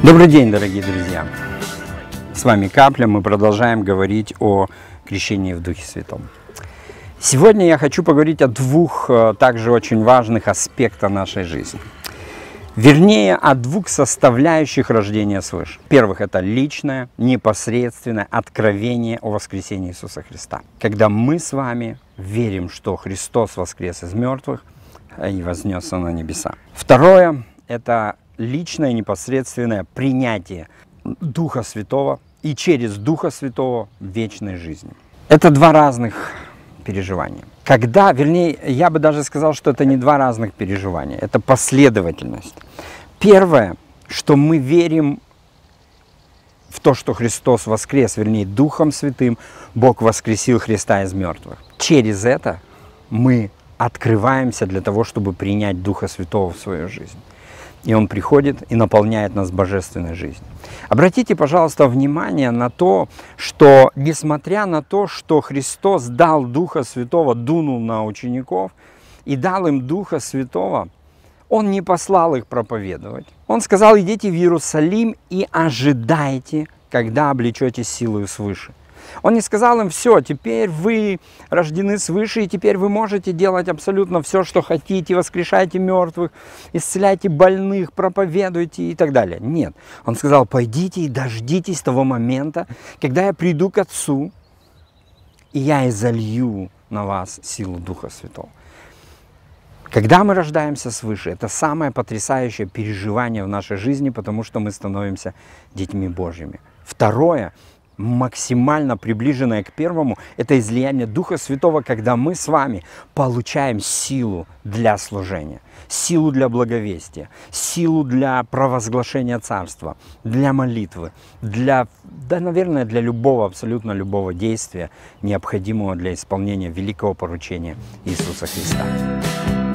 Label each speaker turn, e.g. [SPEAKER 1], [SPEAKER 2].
[SPEAKER 1] Добрый день, дорогие друзья! С вами Капля, мы продолжаем говорить о крещении в Духе Святом. Сегодня я хочу поговорить о двух э, также очень важных аспектах нашей жизни. Вернее, о двух составляющих рождения свыше. Первых – это личное, непосредственное откровение о воскресении Иисуса Христа. Когда мы с вами верим, что Христос воскрес из мертвых а и вознесся на небеса. Второе – это личное непосредственное принятие Духа Святого и через Духа Святого вечной жизни. Это два разных переживания. Когда, вернее, я бы даже сказал, что это не два разных переживания, это последовательность. Первое, что мы верим в то, что Христос воскрес, вернее, Духом Святым Бог воскресил Христа из мертвых. Через это мы открываемся для того, чтобы принять Духа Святого в свою жизнь и Он приходит и наполняет нас божественной жизнью. Обратите, пожалуйста, внимание на то, что несмотря на то, что Христос дал Духа Святого, дунул на учеников и дал им Духа Святого, Он не послал их проповедовать. Он сказал, идите в Иерусалим и ожидайте, когда облечетесь силою свыше – он не сказал им, все, теперь вы рождены свыше, и теперь вы можете делать абсолютно все, что хотите, воскрешайте мертвых, исцеляйте больных, проповедуйте и так далее. Нет. Он сказал, пойдите и дождитесь того момента, когда я приду к Отцу, и я изолью на вас силу Духа Святого. Когда мы рождаемся свыше, это самое потрясающее переживание в нашей жизни, потому что мы становимся детьми Божьими. Второе, максимально приближенное к первому, это излияние Духа Святого, когда мы с вами получаем силу для служения, силу для благовестия, силу для провозглашения Царства, для молитвы, для, да, наверное, для любого, абсолютно любого действия, необходимого для исполнения великого поручения Иисуса Христа.